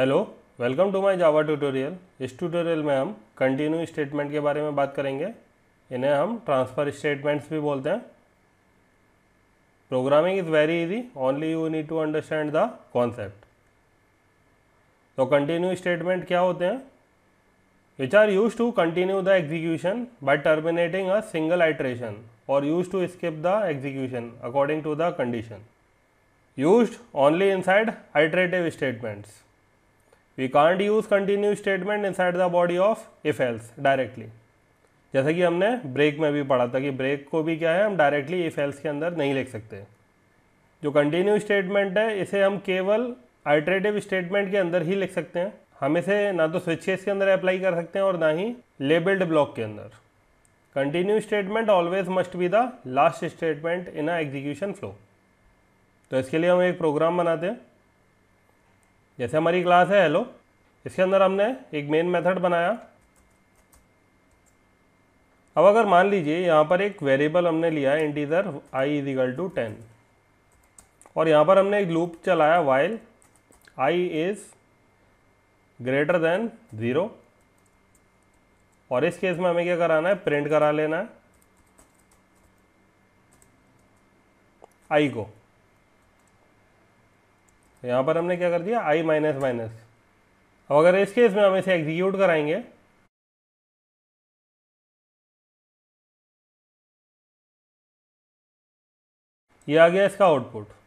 hello welcome to my Java tutorial इस tutorial में हम कंटिन्यू स्टेटमेंट के बारे में बात करेंगे इन्हें हम ट्रांसफ़र स्टेटमेंट्स भी बोलते हैं programming is very easy only you need to understand the concept तो कंटिन्यू स्टेटमेंट क्या होते हैं which are use to continue the execution by terminating a single iteration और use to skip the execution according to the condition only inside iterative statements we can't use continue statement inside the the body of else directly directly जैसा कि हमने break में भी पढ़ा था कि break को भी क्या है हम डायरेक्टली इफ एल्स के अंदर नहीं लिख सकते जो कंटिन्यू स्टेटमेंट है इसे हम केवल अल्टरेटिव स्टेटमेंट के अंदर ही लिख सकते हैं हम इसे ना तो स्विचेस के अंदर अप्लाई कर सकते हैं और ना ही लेबल्ड ब्लॉक के अंदर continue statement always must be the last statement in a execution flow तो इसके लिए हम एक प्रोग्राम बनाते हैं जैसे हमारी क्लास है हेलो इसके अंदर हमने एक मेन मेथड बनाया अब अगर मान लीजिए यहाँ पर एक वेरिएबल हमने लिया है integer I is equal to ten और यहाँ पर हमने एक लूप चलाया while I is greater than zero और इस केस में हमें क्या कराना है प्रिंट करा लेना है आई को तो यहाँ पर हमने क्या कर दिया आई माइनस माइनस अब अगर इस केस में हम इसे एग्जीक्यूट कराएंगे ये आ गया इसका आउटपुट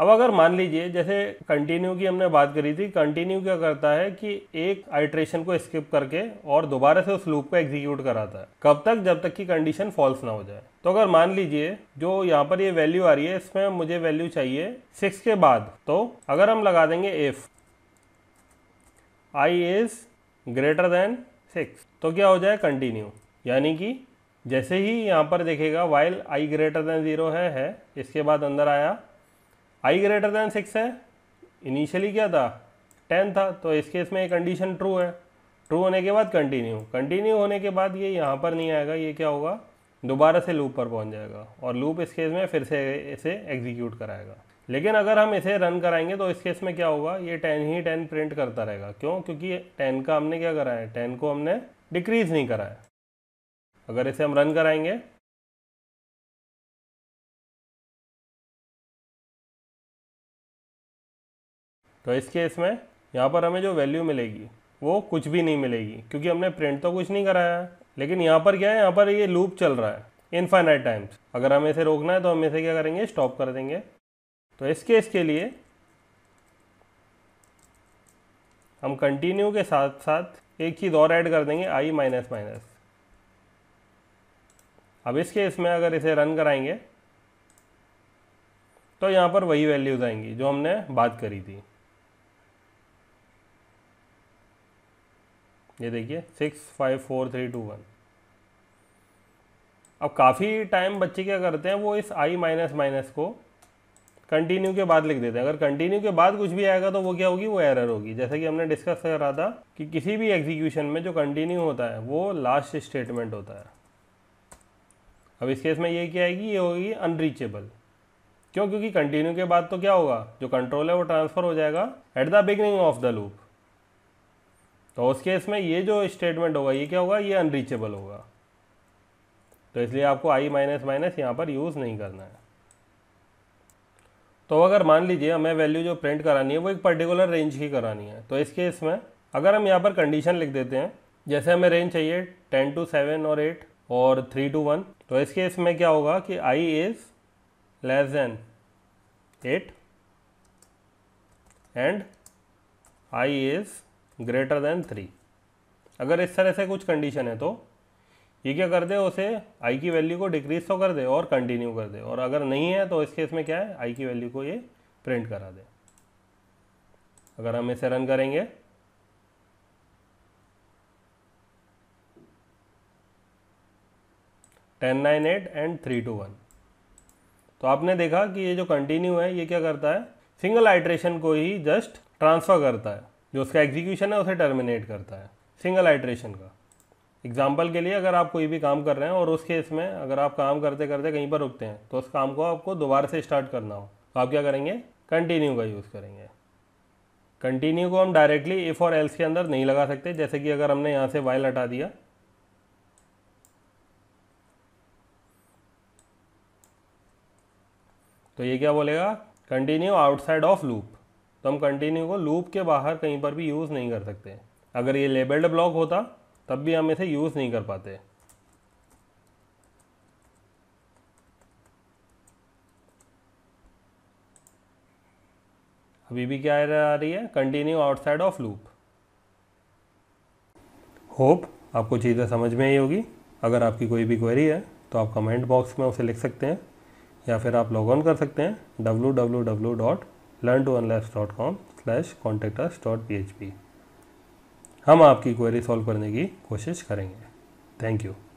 अब अगर मान लीजिए जैसे कंटिन्यू की हमने बात करी थी कंटिन्यू क्या करता है कि एक आइट्रेशन को स्किप करके और दोबारा से उस लूप को एग्जीक्यूट कराता है कब तक जब तक कि कंडीशन फॉल्स ना हो जाए तो अगर मान लीजिए जो यहाँ पर ये वैल्यू आ रही है इसमें मुझे वैल्यू चाहिए सिक्स के बाद तो अगर हम लगा देंगे if I is greater than six तो क्या हो जाए कंटिन्यू यानी कि जैसे ही यहाँ पर देखेगा while I greater than zero है, है इसके बाद अंदर आया आई ग्रेटर देन सिक्स है इनिशियली क्या था टेन था तो इस केस में कंडीशन ट्रू है ट्रू होने के बाद कंटिन्यू कंटिन्यू होने के बाद ये यहाँ पर नहीं आएगा ये क्या होगा दोबारा से लूप पर पहुँच जाएगा और लूप इस केस में फिर से इसे एग्जीक्यूट कराएगा लेकिन अगर हम इसे रन कराएंगे तो इस केस में क्या होगा ये टेन ही टेन प्रिंट करता रहेगा क्यों क्योंकि टेन का हमने क्या कराया है टेन को हमने डिक्रीज़ नहीं कराया अगर इसे हम रन कराएंगे तो इस केस में यहाँ पर हमें जो वैल्यू मिलेगी वो कुछ भी नहीं मिलेगी क्योंकि हमने प्रिंट तो कुछ नहीं कराया है लेकिन यहाँ पर क्या है यहाँ पर ये लूप चल रहा है इनफाइनाइट टाइम्स अगर हमें इसे रोकना है तो हम इसे क्या करेंगे स्टॉप कर देंगे तो इस केस के लिए हम कंटिन्यू के साथ साथ एक चीज़ और ऐड कर देंगे आई माइनस माइनस अब इस केस में अगर इसे रन कराएंगे तो यहाँ पर वही वैल्यूज़ आएंगी जो हमने बात करी थी ये देखिए six five four three to one अब काफ़ी टाइम बच्चे क्या करते हैं वो इस आई माइनस माइनस को कंटिन्यू के बाद लिख देते हैं अगर कंटिन्यू के बाद कुछ भी आएगा तो वो क्या होगी वो एरर होगी जैसे कि हमने डिस्कस करा था कि किसी भी एग्जीक्यूशन में जो कंटिन्यू होता है वो लास्ट स्टेटमेंट होता है अब इस केस में ये क्या आएगी ये होगी अनरीचेबल क्यों क्योंकि कंटिन्यू के बाद तो क्या होगा जो कंट्रोल है वो ट्रांसफ़र हो जाएगा at the beginning of the loop तो उस केस में ये जो स्टेटमेंट होगा ये क्या होगा ये अनरीचेबल होगा तो इसलिए आपको आई माइनस माइनस यहाँ पर यूज़ नहीं करना है तो अगर मान लीजिए हमें वैल्यू जो प्रिंट करानी है वो एक पर्टिकुलर रेंज की करानी है तो इस केस में अगर हम यहाँ पर कंडीशन लिख देते हैं जैसे हमें रेंज चाहिए टेन टू सेवन और एट और थ्री टू वन तो इस केस में क्या होगा कि I is less than eight and I is greater than three अगर इस तरह से कुछ कंडीशन है तो ये क्या कर दे उसे आई की वैल्यू को डिक्रीज तो कर दे और कंटिन्यू कर दे और अगर नहीं है तो इस केस में क्या है आई की वैल्यू को ये प्रिंट करा दे अगर हम इसे रन करेंगे ten nine eight and three to one तो आपने देखा कि ये जो कंटिन्यू है ये क्या करता है सिंगल आइट्रेशन को ही जस्ट ट्रांसफ़र करता है जो उसका एग्जीक्यूशन है उसे टर्मिनेट करता है सिंगल आइट्रेशन का एग्जाम्पल के लिए अगर आप कोई भी काम कर रहे हैं और उस केस में अगर आप काम करते करते कहीं पर रुकते हैं तो उस काम को आपको दोबारा से स्टार्ट करना हो तो आप क्या करेंगे कंटिन्यू का यूज़ करेंगे कंटिन्यू को हम डायरेक्टली इफ़ और एल्स के अंदर नहीं लगा सकते जैसे कि अगर हमने यहाँ से वाइल हटा दिया तो ये क्या बोलेगा कंटिन्यू आउटसाइड ऑफ लूप तो हम कंटिन्यू को लूप के बाहर कहीं पर भी यूज़ नहीं कर सकते अगर ये लेबल्ड ब्लॉक होता तब भी हम इसे यूज़ नहीं कर पाते अभी भी क्या आ रही है continue outside of loop hope आपको चीज़ें समझ में आई होगी अगर आपकी कोई भी क्वेरी है तो आप कमेंट बॉक्स में उसे लिख सकते हैं या फिर आप लॉग ऑन कर सकते हैं W W W dot learn to unlabs dot com slash contact us dot P H P हम आपकी क्वेरी सॉल्व करने की कोशिश करेंगे थैंक यू